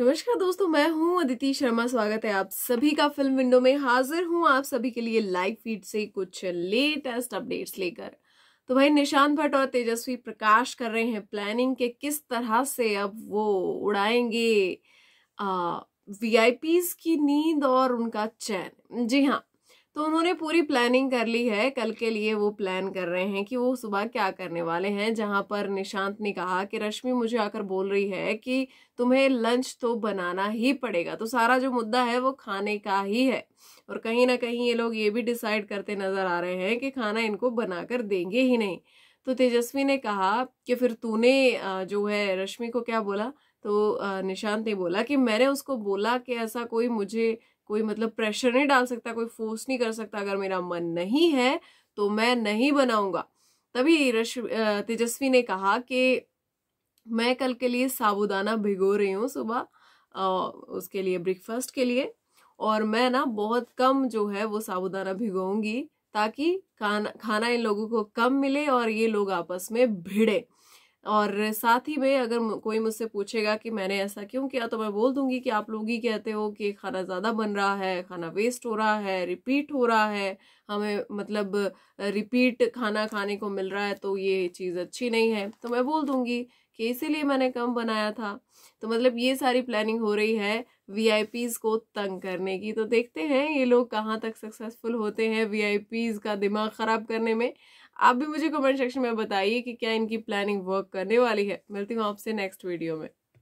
नमस्कार दोस्तों मैं हूं अदिति शर्मा स्वागत है आप सभी का फिल्म विंडो में हाजिर हूं आप सभी के लिए लाइव फीड से कुछ लेटेस्ट अपडेट्स लेकर तो भाई निशांत भट्ट और तेजस्वी प्रकाश कर रहे हैं प्लानिंग के किस तरह से अब वो उड़ाएंगे वीआईपीज की नींद और उनका चैन जी हाँ तो उन्होंने पूरी प्लानिंग कर ली है कल के लिए वो प्लान कर रहे हैं कि वो सुबह क्या करने वाले हैं जहाँ पर निशांत ने कहा कि रश्मि मुझे आकर बोल रही है कि तुम्हें लंच तो बनाना ही पड़ेगा तो सारा जो मुद्दा है वो खाने का ही है और कहीं ना कहीं ये लोग ये भी डिसाइड करते नजर आ रहे हैं कि खाना इनको बनाकर देंगे ही नहीं तो तेजस्वी ने कहा कि फिर तूने जो है रश्मि को क्या बोला तो निशांत ने बोला कि मैंने उसको बोला कि ऐसा कोई मुझे कोई मतलब प्रेशर नहीं डाल सकता कोई फोर्स नहीं कर सकता अगर मेरा मन नहीं है तो मैं नहीं बनाऊंगा तभी रश तेजस्वी ने कहा कि मैं कल के लिए साबुदाना भिगो रही हूँ सुबह उसके लिए ब्रेकफास्ट के लिए और मैं ना बहुत कम जो है वो साबुदाना भिगोऊंगी ताकि खाना खाना इन लोगों को कम मिले और ये लोग आपस में भिड़े और साथ ही में अगर कोई मुझसे पूछेगा कि मैंने ऐसा क्यों किया तो मैं बोल दूंगी कि आप लोग ही कहते हो कि खाना ज़्यादा बन रहा है खाना वेस्ट हो रहा है रिपीट हो रहा है हमें मतलब रिपीट खाना खाने को मिल रहा है तो ये चीज़ अच्छी नहीं है तो मैं बोल दूँगी कि इसीलिए मैंने कम बनाया था तो मतलब ये सारी प्लानिंग हो रही है वी को तंग करने की तो देखते हैं ये लोग कहाँ तक सक्सेसफुल होते हैं वी का दिमाग ख़राब करने में आप भी मुझे कमेंट सेक्शन में बताइए कि क्या इनकी प्लानिंग वर्क करने वाली है मिलती हूँ आपसे नेक्स्ट वीडियो में